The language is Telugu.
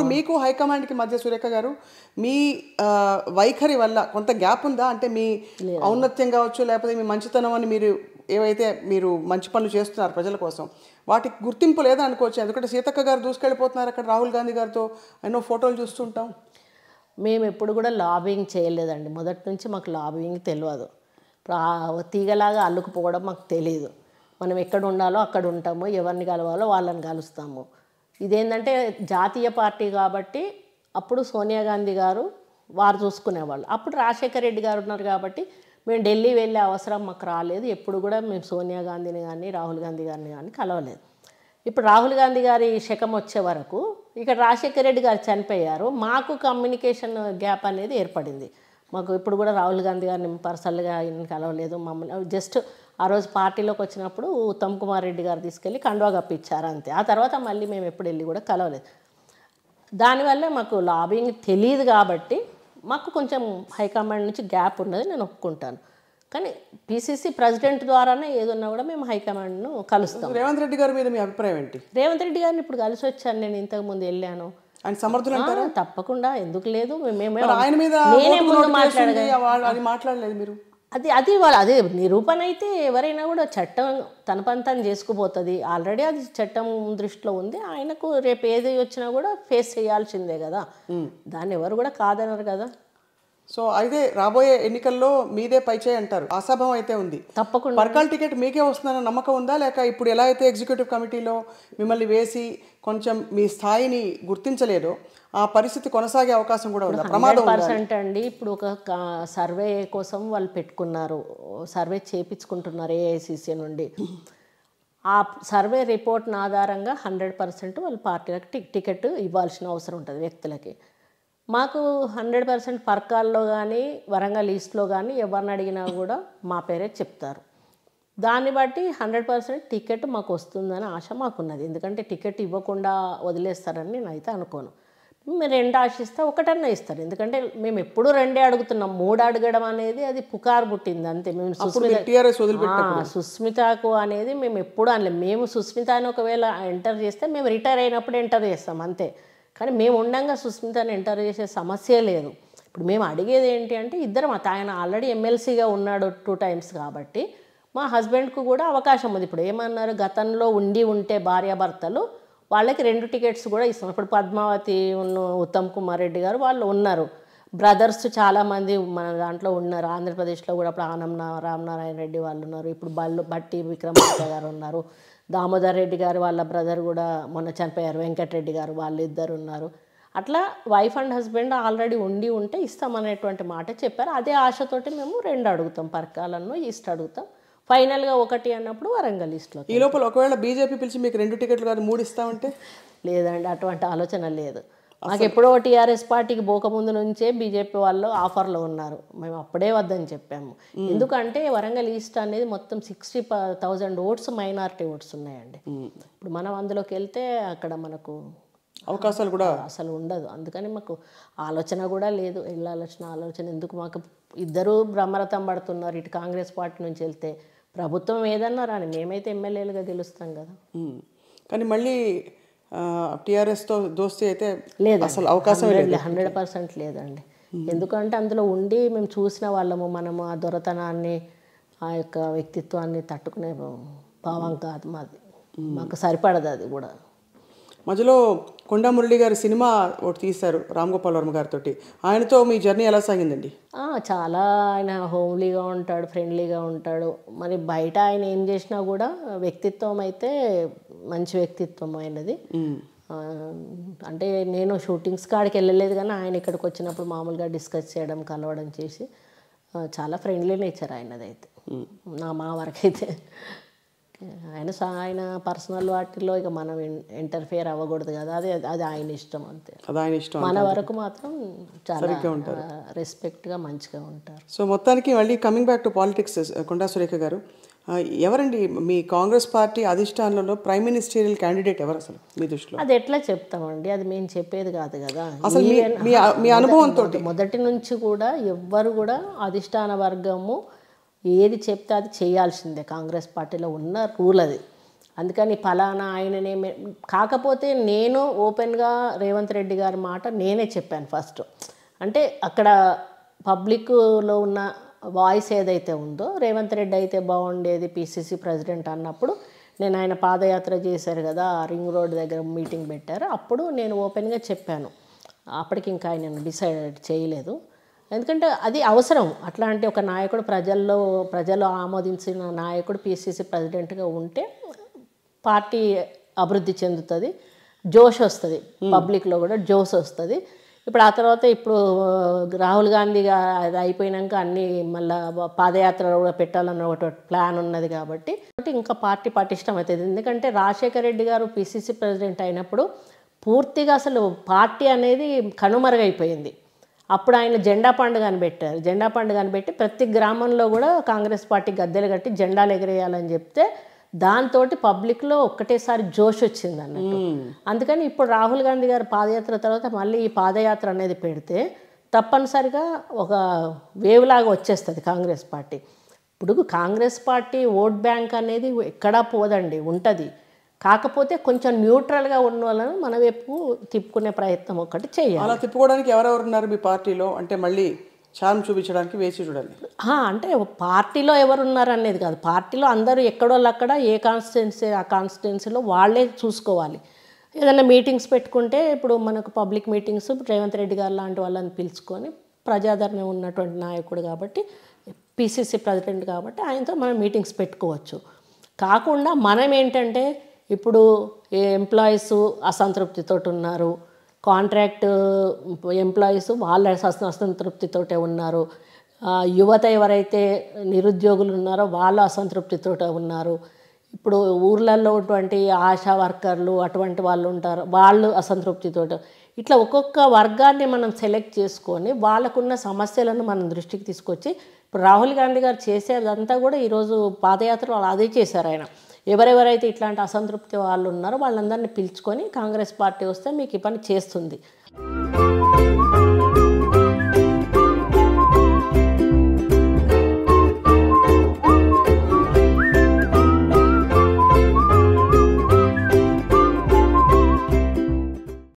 ఇప్పుడు మీకు హైకమాండ్కి మధ్య సురేఖ గారు మీ వైఖరి వల్ల కొంత గ్యాప్ ఉందా అంటే మీ ఔన్నత్యం కావచ్చు లేకపోతే మీ మంచితనం అని మీరు ఏవైతే మీరు మంచి పనులు చేస్తున్నారు ప్రజల కోసం వాటికి గుర్తింపు లేదా అనుకోవచ్చు ఎందుకంటే సీతక్క గారు దూసుకెళ్ళిపోతున్నారు అక్కడ రాహుల్ గాంధీ గారితో ఎన్నో ఫోటోలు చూస్తుంటాం మేము ఎప్పుడు కూడా లాబింగ్ చేయలేదండి మొదటి నుంచి మాకు లాబింగ్ తెలియదు తీగలాగా అల్లుకుపోవడం మాకు తెలియదు మనం ఎక్కడ ఉండాలో అక్కడ ఉంటాము ఎవరిని కలవాలో వాళ్ళని కలుస్తాము ఇదేంటంటే జాతీయ పార్టీ కాబట్టి అప్పుడు సోనియా గాంధీ గారు వారు చూసుకునేవాళ్ళు అప్పుడు రాజశేఖర రెడ్డి గారు ఉన్నారు కాబట్టి మేము ఢిల్లీ వెళ్ళే అవసరం మాకు రాలేదు ఎప్పుడు కూడా మేము సోనియా గాంధీని కానీ రాహుల్ గాంధీ గారిని కానీ కలవలేదు ఇప్పుడు రాహుల్ గాంధీ గారి శకం వచ్చే వరకు ఇక్కడ రాజశేఖర రెడ్డి గారు చనిపోయారు మాకు కమ్యూనికేషన్ గ్యాప్ అనేది ఏర్పడింది మాకు ఇప్పుడు కూడా రాహుల్ గాంధీ గారిని పర్సనల్గా ఆయన కలవలేదు మమ్మల్ని జస్ట్ ఆ రోజు పార్టీలోకి వచ్చినప్పుడు ఉత్తమ్ కుమార్ రెడ్డి గారు తీసుకెళ్ళి కండువా కప్పించారు అంతే ఆ తర్వాత మళ్ళీ మేము ఎప్పుడు వెళ్ళి కూడా కలవలేదు దానివల్ల మాకు లాబింగ్ తెలియదు కాబట్టి మాకు కొంచెం హైకమాండ్ నుంచి గ్యాప్ ఉన్నది నేను ఒప్పుకుంటాను కానీ పీసీసీ ప్రెసిడెంట్ ద్వారానే ఏదన్నా కూడా మేము హైకమాండ్ను కలుస్తాం రేవంత్ రెడ్డి గారి మీద మీ అభిప్రాయం ఏంటి రేవంత్ రెడ్డి గారిని ఇప్పుడు కలిసి వచ్చాను నేను ఇంతకుముందు వెళ్ళాను ఆయన సమర్థులు అంటారు తప్పకుండా ఎందుకు లేదు మేమే మాట్లాడలేదు మీరు అది అది వాళ్ళు అదే నిరూపణ అయితే ఎవరైనా కూడా చట్టం తన పని తను చేసుకుపోతుంది ఆల్రెడీ అది చట్టం దృష్టిలో ఉంది ఆయనకు రేపు ఏది వచ్చినా కూడా ఫేస్ చేయాల్సిందే కదా దాన్ని ఎవరు కూడా కాదన్నారు కదా సో అయితే రాబోయే ఎన్నికల్లో మీదే పైచే అంటారు అసభం అయితే ఉంది తప్పకుండా పర్కాల్ టికెట్ మీకే వస్తుందన్న నమ్మకం ఉందా లేక ఇప్పుడు ఎలా అయితే ఎగ్జిక్యూటివ్ కమిటీలో మిమ్మల్ని వేసి కొంచెం మీ స్థాయిని గుర్తించలేదో ఆ పరిస్థితి కొనసాగే అవకాశం కూడా ఉంది ప్రమాదం పర్సెంట్ అండి ఇప్పుడు ఒక సర్వే కోసం వాళ్ళు పెట్టుకున్నారు సర్వే చేపించుకుంటున్నారు ఏఐసిసి నుండి ఆ సర్వే రిపోర్ట్ను ఆధారంగా హండ్రెడ్ పర్సెంట్ వాళ్ళు పార్టీలకు టికెట్ ఇవ్వాల్సిన అవసరం ఉంటుంది వ్యక్తులకి మాకు హండ్రెడ్ పర్సెంట్ పర్కాల్లో కానీ వరంగల్ ఈస్ట్లో కానీ ఎవరిని అడిగినా కూడా మా పేరే చెప్తారు దాన్ని బట్టి హండ్రెడ్ పర్సెంట్ టికెట్ మాకు వస్తుందని ఆశ మాకున్నది ఎందుకంటే టికెట్ ఇవ్వకుండా వదిలేస్తారని నేను అయితే అనుకోను మీరు రెండు ఆశిస్తే ఒకటన్నా ఇస్తారు ఎందుకంటే మేము ఎప్పుడూ రెండే అడుగుతున్నాం మూడు అడగడం అనేది అది పుకారు పుట్టింది అంతే మేము సుస్మిత సుస్మితకు అనేది మేము ఎప్పుడు అనలేము మేము సుస్మిత అని ఒకవేళ ఎంటర్ చేస్తే మేము రిటైర్ అయినప్పుడు ఎంటర్ చేస్తాం అంతే కానీ మేము ఉండంగా సుస్మితని ఎంటర్ చేసే సమస్య లేదు ఇప్పుడు మేము అడిగేది ఏంటి అంటే ఇద్దరు మా ఆయన ఆల్రెడీ ఎమ్మెల్సీగా ఉన్నాడు టూ టైమ్స్ కాబట్టి మా హస్బెండ్కు కూడా అవకాశం ఉంది ఇప్పుడు ఏమన్నారు గతంలో ఉండి ఉంటే భార్యాభర్తలు వాళ్ళకి రెండు టికెట్స్ కూడా ఇస్తున్నారు ఇప్పుడు పద్మావతి ఉన్న ఉత్తమ్ కుమార్ రెడ్డి గారు వాళ్ళు ఉన్నారు బ్రదర్స్ చాలామంది మన దాంట్లో ఉన్నారు ఆంధ్రప్రదేశ్లో కూడా ఇప్పుడు ఆనం రామనారాయణ రెడ్డి వాళ్ళు ఉన్నారు ఇప్పుడు బళ్ళు బట్టి విక్రమార్క గారు ఉన్నారు దామోదర్ రెడ్డి గారు వాళ్ళ బ్రదర్ కూడా మొన్న చనిపోయారు వెంకటరెడ్డి గారు వాళ్ళిద్దరు ఉన్నారు అట్లా వైఫ్ అండ్ హస్బెండ్ ఆల్రెడీ ఉండి ఉంటే ఇస్తామనేటువంటి మాట చెప్పారు అదే ఆశతోటి మేము రెండు అడుగుతాం పర్కాలను ఈస్ట్ అడుగుతాం ఫైనల్గా ఒకటి అన్నప్పుడు వరంగల్ ఈస్ట్లో ఈ లోపల ఒకవేళ బీజేపీ పిలిచి మీకు రెండు టికెట్లు కాదు మూడు ఇస్తామంటే లేదండి అటువంటి ఆలోచన లేదు మాకు ఎప్పుడో టీఆర్ఎస్ పార్టీకి పోకముందు నుంచే బీజేపీ వాళ్ళు ఆఫర్లో ఉన్నారు మేము అప్పుడే వద్దని చెప్పాము ఎందుకంటే వరంగల్ ఈస్ట్ అనేది మొత్తం sixty thousand votes minority votes ఉన్నాయండి ఇప్పుడు మనం అందులోకి వెళ్తే అక్కడ మనకు అవకాశాలు కూడా అసలు ఉండదు అందుకని మాకు ఆలోచన కూడా లేదు వెళ్ళాల్సిన ఆలోచన ఎందుకు మాకు ఇద్దరు బ్రహ్మరథం పడుతున్నారు ఇటు కాంగ్రెస్ పార్టీ నుంచి వెళ్తే ప్రభుత్వం ఏదన్నా రాని మేమైతే ఎమ్మెల్యేలుగా గెలుస్తాం కదా కానీ మళ్ళీ టీఆర్ఎస్తో దోస్తీ అయితే లేదు అసలు అవకాశం లేదు హండ్రెడ్ పర్సెంట్ లేదండి ఎందుకంటే అందులో ఉండి మేము చూసిన వాళ్ళము మనము ఆ దొరతనాన్ని ఆ యొక్క వ్యక్తిత్వాన్ని తట్టుకునే భావం కాదు మాది మాకు సరిపడదు అది కూడా మధ్యలో కొండమురళి గారి సినిమా ఒకటి తీశారు రామ్ గోపాల్ వర్మ గారితో ఆయనతో మీ జర్నీ ఎలా సాగిందండి చాలా ఆయన హోమ్లీగా ఉంటాడు ఫ్రెండ్లీగా ఉంటాడు మరి బయట ఆయన ఏం చేసినా కూడా వ్యక్తిత్వం అయితే మంచి వ్యక్తిత్వం ఆయనది అంటే నేను షూటింగ్స్ కాడికి వెళ్ళలేదు కానీ ఆయన ఇక్కడికి వచ్చినప్పుడు మామూలుగా డిస్కస్ చేయడం కలవడం చేసి చాలా ఫ్రెండ్లీ నేచర్ ఆయనదైతే నా మా వరకైతే ఆయన ఆయన పర్సనల్ వాటిల్లో ఇక మనం ఇంటర్ఫియర్ అవ్వకూడదు కదా అది అది ఆయన ఇష్టం అంతే ఆయన ఇష్టం మన వరకు మాత్రం చాలా ఉంటారు రెస్పెక్ట్గా మంచిగా ఉంటారు సో మొత్తానికి మళ్ళీ coming back to politics Konda Surekha గారు ఎవరండి మీ కాంగ్రెస్ పార్టీ అధిష్టానంలో ప్రైమ్ మినిస్టీరియల్ క్యాండిడేట్ ఎవరు అసలు మీ దృష్టిలో అది ఎట్లా చెప్తామండి అది మేము చెప్పేది కాదు కదా అసలు మీ అనుభవంతో మొదటి నుంచి కూడా ఎవ్వరు కూడా అధిష్టాన వర్గము ఏది చెప్తే అది చేయాల్సిందే కాంగ్రెస్ పార్టీలో ఉన్న రూల్ అది అందుకని ఫలానా ఆయననే కాకపోతే నేను ఓపెన్గా రేవంత్ రెడ్డి గారి మాట నేనే చెప్పాను ఫస్ట్ అంటే అక్కడ పబ్లిక్లో ఉన్న వాయిస్ ఏదైతే ఉందో రేవంత్ రెడ్డి అయితే బాగుండేది పిసిసి ప్రెసిడెంట్ అన్నప్పుడు నేను ఆయన పాదయాత్ర చేశారు కదా రింగ్ రోడ్ దగ్గర మీటింగ్ పెట్టారు అప్పుడు నేను ఓపెన్గా చెప్పాను అప్పటికి ఇంకా ఆయన డిసైడ్ చేయలేదు ఎందుకంటే అది అవసరం అట్లాంటి ఒక నాయకుడు ప్రజల్లో ప్రజలు ఆమోదించిన నాయకుడు పిసిసి ప్రెసిడెంట్గా ఉంటే పార్టీ అభివృద్ధి చెందుతుంది జోష్ వస్తుంది పబ్లిక్లో కూడా జోష్ వస్తుంది ఇప్పుడు ఆ తర్వాత ఇప్పుడు రాహుల్ గాంధీ అది అయిపోయినాక అన్ని మళ్ళీ పాదయాత్ర కూడా పెట్టాలన్న ఒక ప్లాన్ ఉన్నది కాబట్టి ఇంకా పార్టీ పటిష్టం అవుతుంది ఎందుకంటే రాజశేఖర రెడ్డి గారు పిసిసి ప్రెసిడెంట్ అయినప్పుడు పూర్తిగా అసలు పార్టీ అనేది కనుమరుగైపోయింది అప్పుడు ఆయన జెండా పండుగను పెట్టారు జెండా పండుగను పెట్టి ప్రతి గ్రామంలో కూడా కాంగ్రెస్ పార్టీ గద్దెలు కట్టి జెండాలు ఎగరేయాలని చెప్తే దాంతో పబ్లిక్లో ఒక్కటేసారి జోష్ వచ్చింది అన్నట్టు అందుకని ఇప్పుడు రాహుల్ గాంధీ గారి పాదయాత్ర తర్వాత మళ్ళీ ఈ పాదయాత్ర అనేది పెడితే తప్పనిసరిగా ఒక వేవ్ లాగా వచ్చేస్తుంది కాంగ్రెస్ పార్టీ ఇప్పుడు కాంగ్రెస్ పార్టీ ఓట్ బ్యాంక్ అనేది ఎక్కడా పోదండి ఉంటుంది కాకపోతే కొంచెం న్యూట్రల్గా ఉన్న వాళ్ళని మన వైపు తిప్పుకునే ప్రయత్నం ఒకటి చేయాలి అలా తిప్పుకోవడానికి ఎవరెవరు ఉన్నారు మీ పార్టీలో అంటే మళ్ళీ చార్మ్ చూపించడానికి వేసి చూడాలి అంటే పార్టీలో ఎవరు ఉన్నారు అనేది కాదు పార్టీలో అందరూ ఎక్కడోళ్ళక్కడ ఏ కాన్స్టిట్యున్సీ ఆ కాన్స్టిట్యున్సీలో వాళ్ళే చూసుకోవాలి ఏదైనా మీటింగ్స్ పెట్టుకుంటే ఇప్పుడు మనకు పబ్లిక్ మీటింగ్స్ రేవంత్ రెడ్డి గారు లాంటి వాళ్ళని పిలుచుకొని ప్రజాదరణ ఉన్నటువంటి నాయకుడు కాబట్టి పిసిసి ప్రెసిడెంట్ కాబట్టి ఆయనతో మనం మీటింగ్స్ పెట్టుకోవచ్చు కాకుండా మనం ఏంటంటే ఇప్పుడు ఎంప్లాయీస్ అసంతృప్తితో ఉన్నారు కాంట్రాక్ట్ ఎంప్లాయీస్ వాళ్ళ అసంతృప్తితోటే ఉన్నారు యువత ఎవరైతే నిరుద్యోగులు ఉన్నారో వాళ్ళు అసంతృప్తితో ఉన్నారు ఇప్పుడు ఊర్లలో ఉన్నటువంటి ఆశా వర్కర్లు అటువంటి వాళ్ళు ఉంటారు వాళ్ళు అసంతృప్తితో ఇట్లా ఒక్కొక్క వర్గాన్ని మనం సెలెక్ట్ చేసుకొని వాళ్ళకున్న సమస్యలను మనం దృష్టికి తీసుకొచ్చి ఇప్పుడు రాహుల్ గాంధీ గారు చేసేదంతా కూడా ఈరోజు పాదయాత్ర అదే చేశారు ఆయన ఎవరెవరైతే ఇట్లాంటి అసంతృప్తి వాళ్ళు ఉన్నారో వాళ్ళందరినీ పిలుచుకొని కాంగ్రెస్ పార్టీ వస్తే మీకు ఈ పని చేస్తుంది